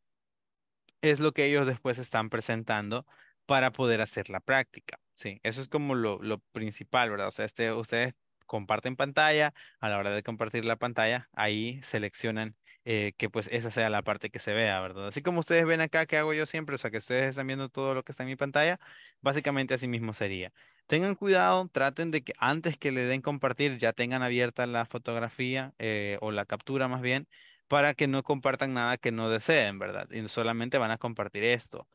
es lo que ellos después están presentando para poder hacer la práctica. Sí, eso es como lo, lo principal, ¿verdad? O sea, este, ustedes comparten pantalla, a la hora de compartir la pantalla, ahí seleccionan eh, que pues esa sea la parte que se vea, ¿verdad? Así como ustedes ven acá que hago yo siempre, o sea, que ustedes están viendo todo lo que está en mi pantalla, básicamente así mismo sería. Tengan cuidado, traten de que antes que le den compartir ya tengan abierta la fotografía eh, o la captura más bien para que no compartan nada que no deseen, ¿verdad? Y solamente van a compartir esto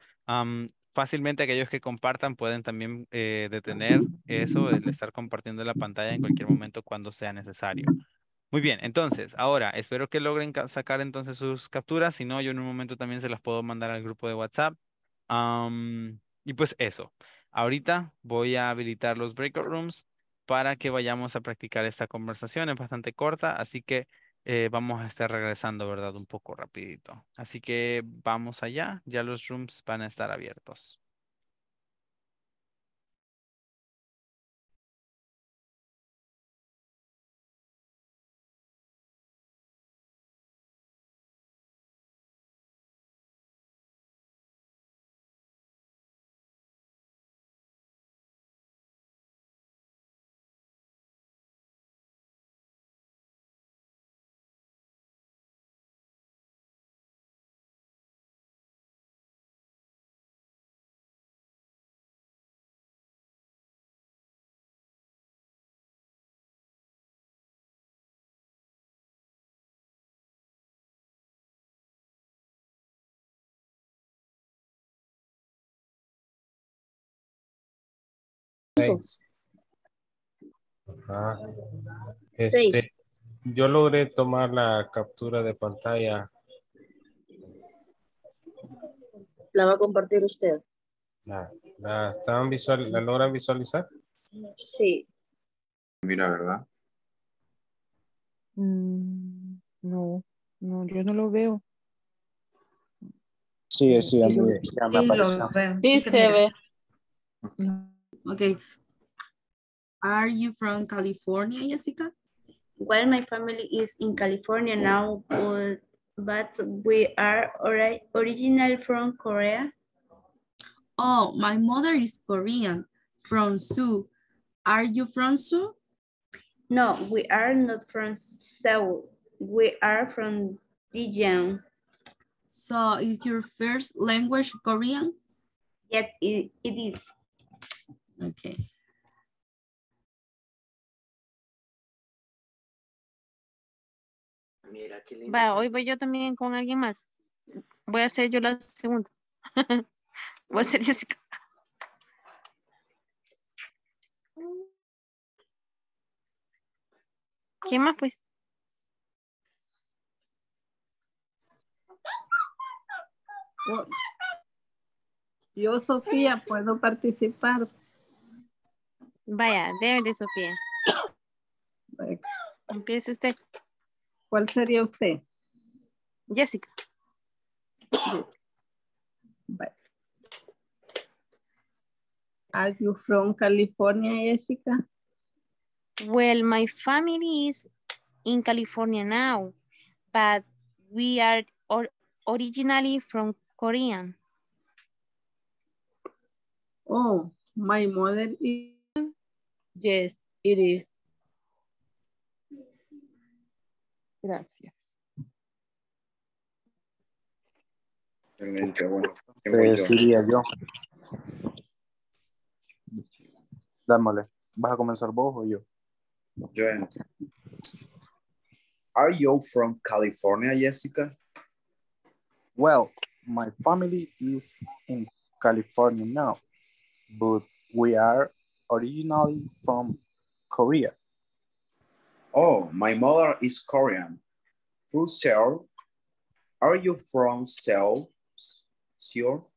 fácilmente aquellos que compartan pueden también eh, detener eso, el estar compartiendo la pantalla en cualquier momento cuando sea necesario. Muy bien, entonces, ahora espero que logren sacar entonces sus capturas, si no, yo en un momento también se las puedo mandar al grupo de WhatsApp. y pues eso, ahorita voy a habilitar los breakout rooms para que vayamos a practicar esta conversación, es bastante corta, así que... Eh, vamos a estar regresando, ¿verdad? Un poco rapidito. Así que vamos allá, ya los rooms van a estar abiertos. Este, yo logré tomar la captura de pantalla. ¿La va a compartir usted? ¿La, la, visual, ¿la logran visualizar? Sí. Mira, ¿verdad? Mm, no, no, yo no lo veo. Sí, sí, a ya Ok. Are you from California, Jessica? Well, my family is in California now, but we are ori originally from Korea. Oh, my mother is Korean, from Seoul. Are you from Seoul? No, we are not from Seoul. We are from Dijon. So is your first language Korean? Yes, it, it is. Okay. Va, hoy voy yo también con alguien más. Voy a hacer yo la segunda. voy a ser Jessica. ¿Quién más pues? Yo, Sofía, puedo participar. Vaya, debe Sofía. Empieza usted. ¿Cuál sería usted? Jessica. Are you from California, Jessica? Well, my family is in California now, but we are originally from Korean. Oh, my mother is... Yes, it is. Gracias. bueno. Pues, yo. Dámole. ¿Vas a comenzar vos o yo? Yo entro. Eh. Are you from California, Jessica? Well, my family is in California now, but we are originally from Korea. Oh, my mother is Korean. From Seoul. Are you from Seoul? Seoul?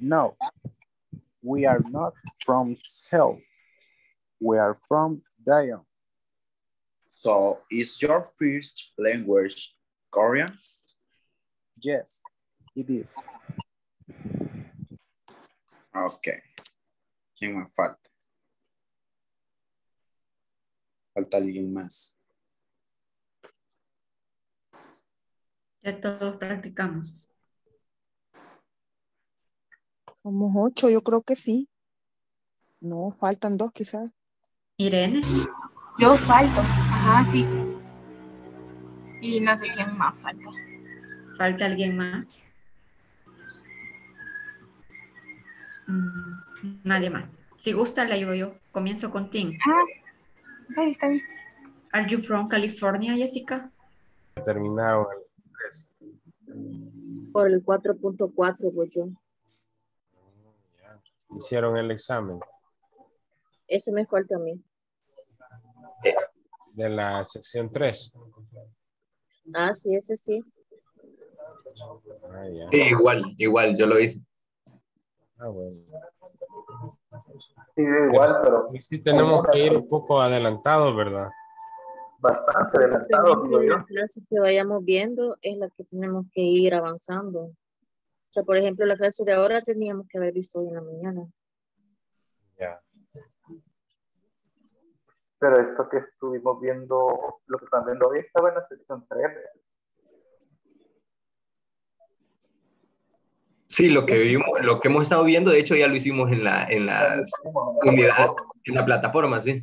No, we are not from Seoul. We are from Daejeon. So is your first language Korean? Yes, it is. Okay. ¿Quién falta? Falta alguien más. Ya todos practicamos. Somos ocho, yo creo que sí. No, faltan dos quizás. Irene. Yo falto. Ajá, sí. Y no sé quién más falta. ¿Falta alguien más? Mm, nadie más. Si gusta, la ayudo yo. Comienzo con Tim. Ah, Ahí Are you from California, Jessica? Terminaron el 3. Por el 4.4 voy pues, yo. Hicieron el examen. Ese me falta a mí. De la sección 3. Ah, sí, ese sí. Ah, sí. Igual, igual, yo lo hice. Ah, bueno. Sí, igual, pues, pero... sí tenemos que ir un poco adelantado, ¿verdad? Bastante adelantado. digo yo. que vayamos viendo es la que tenemos que ir avanzando. O sea, por ejemplo, la clase de ahora teníamos que haber visto hoy en la mañana. Ya. Pero esto que estuvimos viendo, lo que también lo hoy estaba en la sección 3. Sí, lo que vimos, lo que hemos estado viendo, de hecho ya lo hicimos en la, en las unidad, en la plataforma, sí.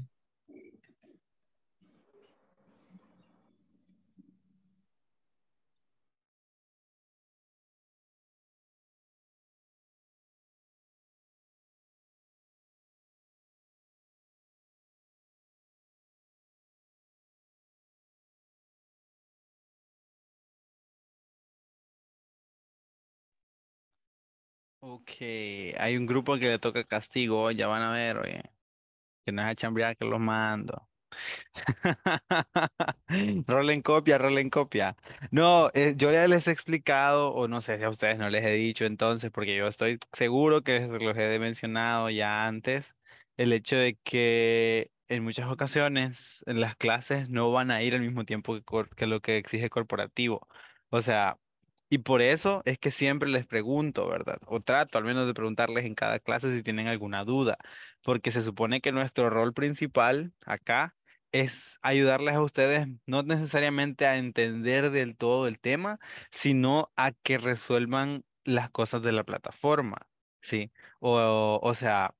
que hay un grupo que le toca castigo, ya van a ver, oye. Que no es a chambrear que los mando. rolen copia, rolen copia. No, eh, yo ya les he explicado, o no sé si a ustedes no les he dicho entonces, porque yo estoy seguro que los he mencionado ya antes, el hecho de que en muchas ocasiones en las clases no van a ir al mismo tiempo que, que lo que exige corporativo. O sea, y por eso es que siempre les pregunto, ¿verdad? O trato al menos de preguntarles en cada clase si tienen alguna duda, porque se supone que nuestro rol principal acá es ayudarles a ustedes no necesariamente a entender del todo el tema, sino a que resuelvan las cosas de la plataforma, ¿sí? O, o sea,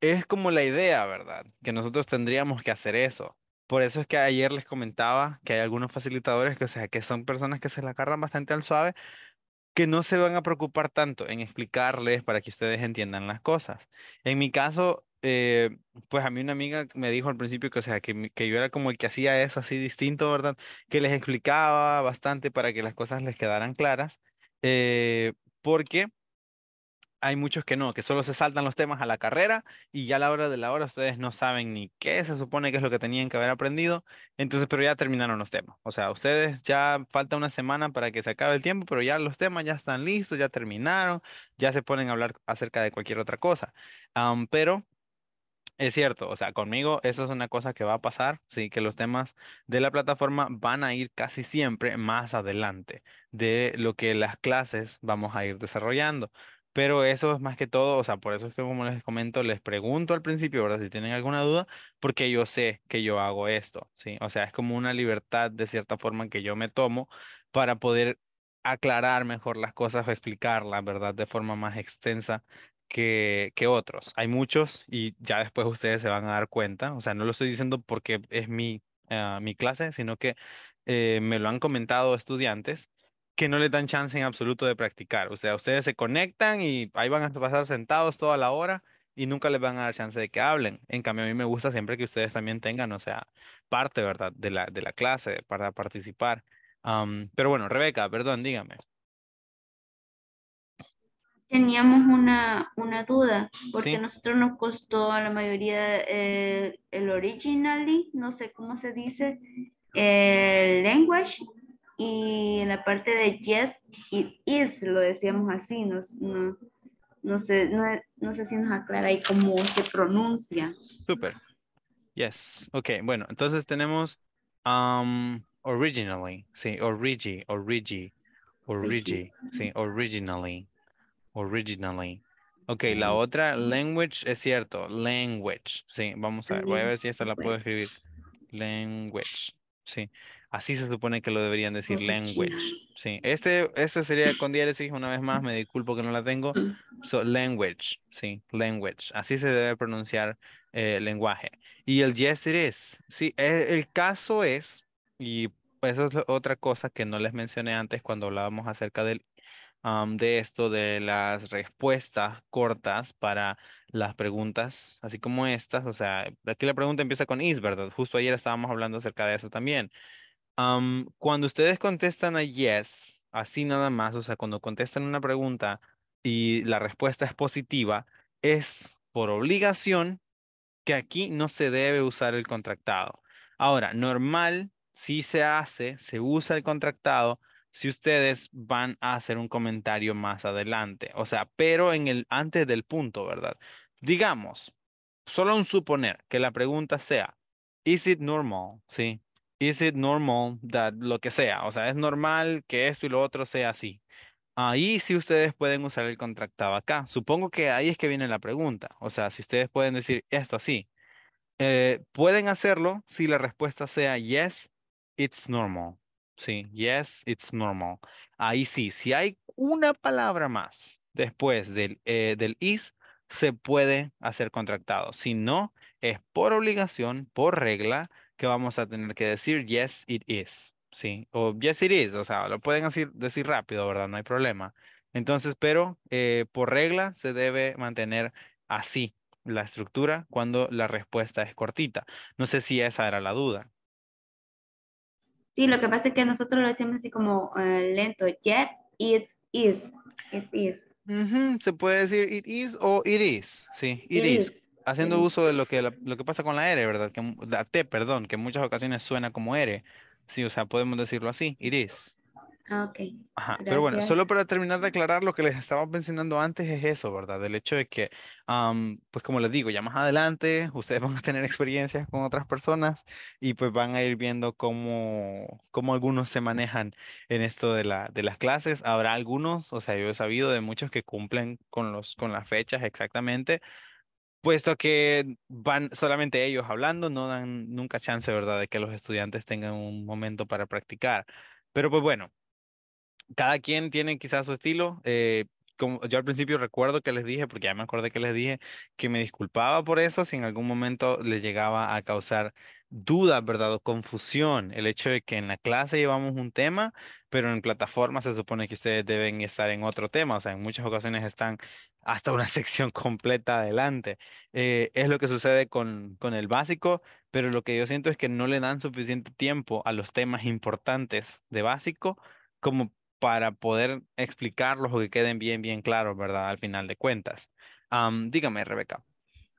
es como la idea, ¿verdad? Que nosotros tendríamos que hacer eso. Por eso es que ayer les comentaba que hay algunos facilitadores que, sea, que son personas que se la cargan bastante al suave, que no se van a preocupar tanto en explicarles para que ustedes entiendan las cosas. En mi caso, eh, pues a mí una amiga me dijo al principio que, sea, que, yo era como el que hacía eso así distinto, ¿verdad? Que les explicaba bastante para que las cosas les quedaran claras, eh, porque hay muchos que no, que solo se saltan los temas a la carrera y ya a la hora de la hora ustedes no saben ni qué se supone que es lo que tenían que haber aprendido, entonces, pero ya terminaron los temas. O sea, ustedes ya falta una semana para que se acabe el tiempo, pero ya los temas ya están listos, ya terminaron, ya se ponen a hablar acerca de cualquier otra cosa. pero es cierto, o sea, conmigo eso es una cosa que va a pasar, sí, que los temas de la plataforma van a ir casi siempre más adelante de lo que las clases vamos a ir desarrollando pero eso es más que todo, o sea, por eso es que como les comento, les pregunto al principio, ¿verdad? Si tienen alguna duda, porque yo sé que yo hago esto, ¿sí? O sea, es como una libertad de cierta forma que yo me tomo para poder aclarar mejor las cosas o explicarlas, ¿verdad? De forma más extensa que, que, otros. Hay muchos y ya después ustedes se van a dar cuenta. O sea, no lo estoy diciendo porque es mi, ah, mi clase, sino que eh, me lo han comentado estudiantes que no le dan chance en absoluto de practicar. O sea, ustedes se conectan y ahí van a pasar sentados toda la hora y nunca les van a dar chance de que hablen. En cambio, a mí me gusta siempre que ustedes también tengan, o sea, parte, ¿verdad?, de la, de la clase para participar. pero bueno, Rebeca, perdón, dígame. Teníamos una, una duda, porque a nosotros nos costó a la mayoría eh, el originally, no sé cómo se dice, el language, y en la parte de yes, it is, lo decíamos así, no, no, sé, no, sé si nos aclara ahí cómo se pronuncia. Super. Yes. Ok, bueno, entonces tenemos um, originally, sí, origi, origi, origi, sí, originally, originally. Ok, la otra, language, es cierto, language, sí, vamos a ver, voy a ver si esta la puedo escribir. Language, sí. Así se supone que lo deberían decir, language. Sí, este, este sería con diéresis, una vez más, me disculpo que no la tengo. So, language, sí, language. Así se debe pronunciar el eh, lenguaje. Y el yes it is, sí, e, el, caso es, y eso es otra cosa que no les mencioné antes cuando hablábamos acerca del de esto, de las respuestas cortas para las preguntas, así como estas. O sea, aquí la pregunta empieza con is, ¿verdad? Justo ayer estábamos hablando acerca de eso también cuando ustedes contestan a yes, así nada más, o sea, cuando contestan una pregunta y la respuesta es positiva, es por obligación que aquí no se debe usar el contractado. Ahora, normal, si se hace, se usa el contractado si ustedes van a hacer un comentario más adelante, o sea, pero en el antes del punto, ¿verdad? Digamos, solo un suponer que la pregunta sea, ¿is it normal? Sí, is it normal that lo que sea, o sea, es normal que esto y lo otro sea así. Ahí sí ustedes pueden usar el contractado acá. Supongo que ahí es que viene la pregunta. O sea, si ustedes pueden decir esto así. Eh, pueden hacerlo si la respuesta sea yes, it's normal. Sí, yes, it's normal. Ahí sí, si hay una palabra más después del, eh, del is, se puede hacer contractado. Si no, es por obligación, por regla, que vamos a tener que decir yes, it is. Sí, o yes, it is. O sea, lo pueden decir, decir rápido, ¿verdad? No hay problema. Entonces, pero eh, por regla se debe mantener así la estructura cuando la respuesta es cortita. No sé si esa era la duda. Sí, lo que pasa es que nosotros lo decimos así como eh, lento. Yes, it is. It is. Se puede decir it is o it is. Sí, it, is haciendo uso de lo que, lo que pasa con la R, ¿verdad? Que, la T, perdón, que en muchas ocasiones suena como R. Sí, o sea, podemos decirlo así, Iris. is. Ah, ok. Ajá, pero bueno, solo para terminar de aclarar lo que les estaba mencionando antes es eso, ¿verdad? Del hecho de que, pues como les digo, ya más adelante ustedes van a tener experiencias con otras personas y pues van a ir viendo cómo, cómo algunos se manejan en esto de, la, de las clases. Habrá algunos, o sea, yo he sabido de muchos que cumplen con, los, con las fechas exactamente, puesto que van solamente ellos hablando, no dan nunca chance, ¿verdad?, de que los estudiantes tengan un momento para practicar. Pero pues bueno, cada quien tiene quizás su estilo. Eh, como yo al principio recuerdo que les dije, porque ya me acordé que les dije que me disculpaba por eso si en algún momento les llegaba a causar duda, ¿verdad? O confusión, el hecho de que en la clase llevamos un tema, pero en plataforma se supone que ustedes deben estar en otro tema, o sea, en muchas ocasiones están hasta una sección completa adelante. Eh, es lo que sucede con, con el básico, pero lo que yo siento es que no le dan suficiente tiempo a los temas importantes de básico como para poder explicarlos o que queden bien, bien claros, ¿verdad? Al final de cuentas. dígame, Rebeca,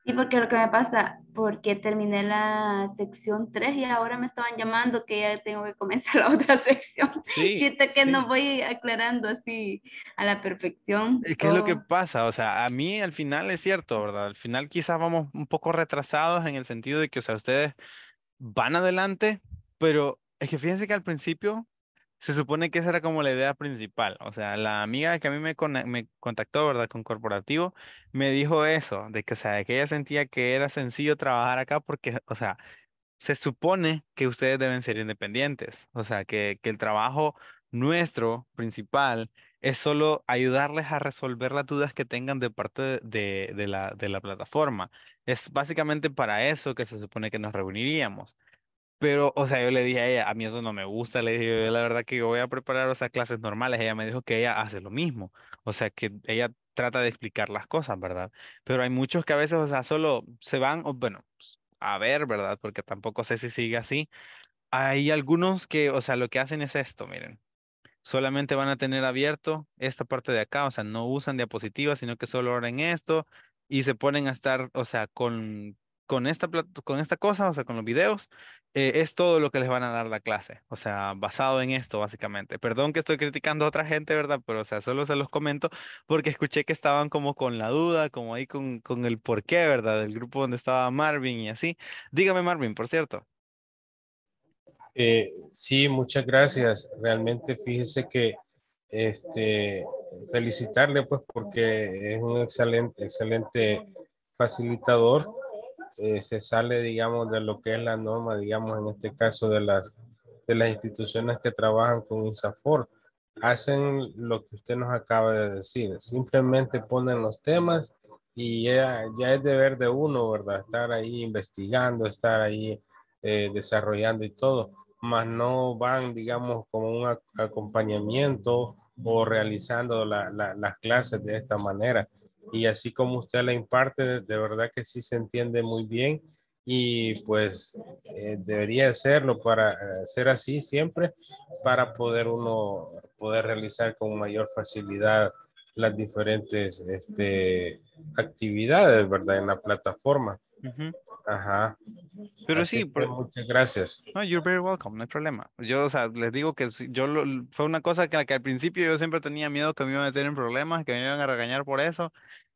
Sí, porque lo que me pasa, porque terminé la sección 3 y ahora me estaban llamando que ya tengo que comenzar la otra sección. Sí, que no voy aclarando así a la perfección. ¿Qué es lo que pasa? O sea, a mí al final es cierto, ¿verdad? Al final quizás vamos un poco retrasados en el sentido de que, o sea, ustedes van adelante, pero es que fíjense que al principio se supone que esa era como la idea principal. O sea, la amiga que a mí me, me contactó, ¿verdad? Con Corporativo, me dijo eso, de que, o sea, que ella sentía que era sencillo trabajar acá porque, o sea, se supone que ustedes deben ser independientes. O sea, que, el trabajo nuestro principal es solo ayudarles a resolver las dudas que tengan de parte la, de la plataforma. Es básicamente para eso que se supone que nos reuniríamos. Pero, o sea, yo le dije a ella, a mí eso no me gusta, le dije, yo, la verdad que yo voy a preparar, o sea, clases normales. Ella me dijo que ella hace lo mismo, o sea, que ella trata de explicar las cosas, ¿verdad? Pero hay muchos que a veces, o sea, solo se van, o, bueno, pues, a ver, ¿verdad? Porque tampoco sé si sigue así. Hay algunos que, o sea, lo que hacen es esto, miren. Solamente van a tener abierto esta parte de acá, o sea, no usan diapositivas, sino que solo abren esto y se ponen a estar, o sea, con, con esta, con esta cosa, o sea, con los videos, eh, es todo lo que les van a dar la clase, o sea, basado en esto básicamente. Perdón que estoy criticando a otra gente, ¿verdad? Pero, o sea, solo se los comento porque escuché que estaban como con la duda, como ahí con, con el porqué, ¿verdad? Del grupo donde estaba Marvin y así. Dígame, Marvin, por cierto. Eh, sí, muchas gracias. Realmente fíjese que este, felicitarle pues porque es un excelente, excelente facilitador eh, se sale, digamos, de lo que es la norma, digamos, en este caso de las, de las instituciones que trabajan con INSAFOR. Hacen lo que usted nos acaba de decir, simplemente ponen los temas y ya, ya es deber de uno, ¿verdad? Estar ahí investigando, estar ahí eh, desarrollando y todo, más no van, digamos, como un acompañamiento o realizando las clases de esta manera y así como usted la imparte, de verdad que sí se entiende muy bien y pues eh, debería hacerlo para eh, ser así siempre para poder uno poder realizar con mayor facilidad las diferentes este, actividades, ¿verdad? En la plataforma. Ajá. Pero sí, muchas gracias. No, you're very welcome, no hay problema. Yo, o sea, les digo que yo lo, fue una cosa que, al principio yo siempre tenía miedo que me iban a meter en problemas, que me iban a regañar por eso.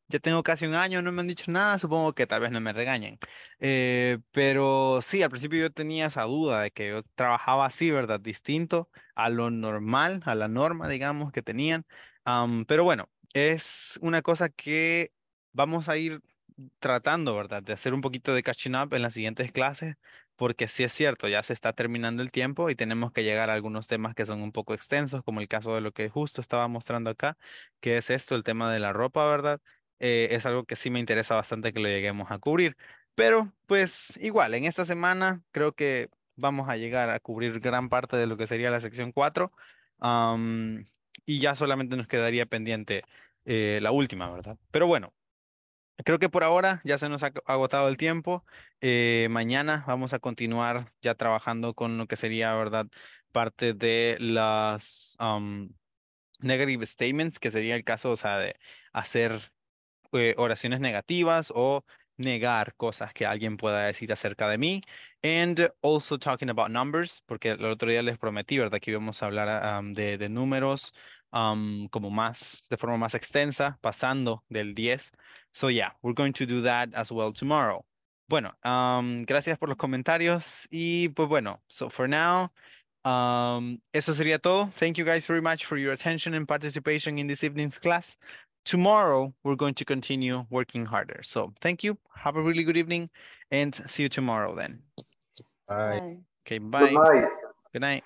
Ya tengo casi un año, no me han dicho nada, supongo que tal vez no me regañen. Eh, pero sí, al principio yo tenía esa duda de que yo trabajaba así, ¿verdad? Distinto a lo normal, a la norma, digamos, que tenían. pero bueno, es una cosa que vamos a ir tratando, ¿verdad? De hacer un poquito de catching up en las siguientes clases, porque sí es cierto, ya se está terminando el tiempo y tenemos que llegar a algunos temas que son un poco extensos, como el caso de lo que justo estaba mostrando acá, que es esto, el tema de la ropa, ¿verdad? Eh, es algo que sí me interesa bastante que lo lleguemos a cubrir, pero pues igual, en esta semana creo que vamos a llegar a cubrir gran parte de lo que sería la sección 4 y ya solamente nos quedaría pendiente eh, la última, ¿verdad? Pero bueno, creo que por ahora ya se nos ha agotado el tiempo. Eh, mañana vamos a continuar ya trabajando con lo que sería, ¿verdad? Parte de las negative statements, que sería el caso, o sea, de hacer eh, oraciones negativas o negar cosas que alguien pueda decir acerca de mí. And also talking about numbers, porque el otro día les prometí, ¿verdad? Que íbamos a hablar de, de, números como más, de forma más extensa, pasando del 10. So yeah, we're going to do that as well tomorrow. Bueno, gracias por los comentarios y pues bueno, so for now, eso sería todo. Thank you guys very much for your attention and participation in this evening's class. tomorrow we're going to continue working harder. So thank you. Have a really good evening and see you tomorrow then. Bye. Okay, bye. Good night. Good night.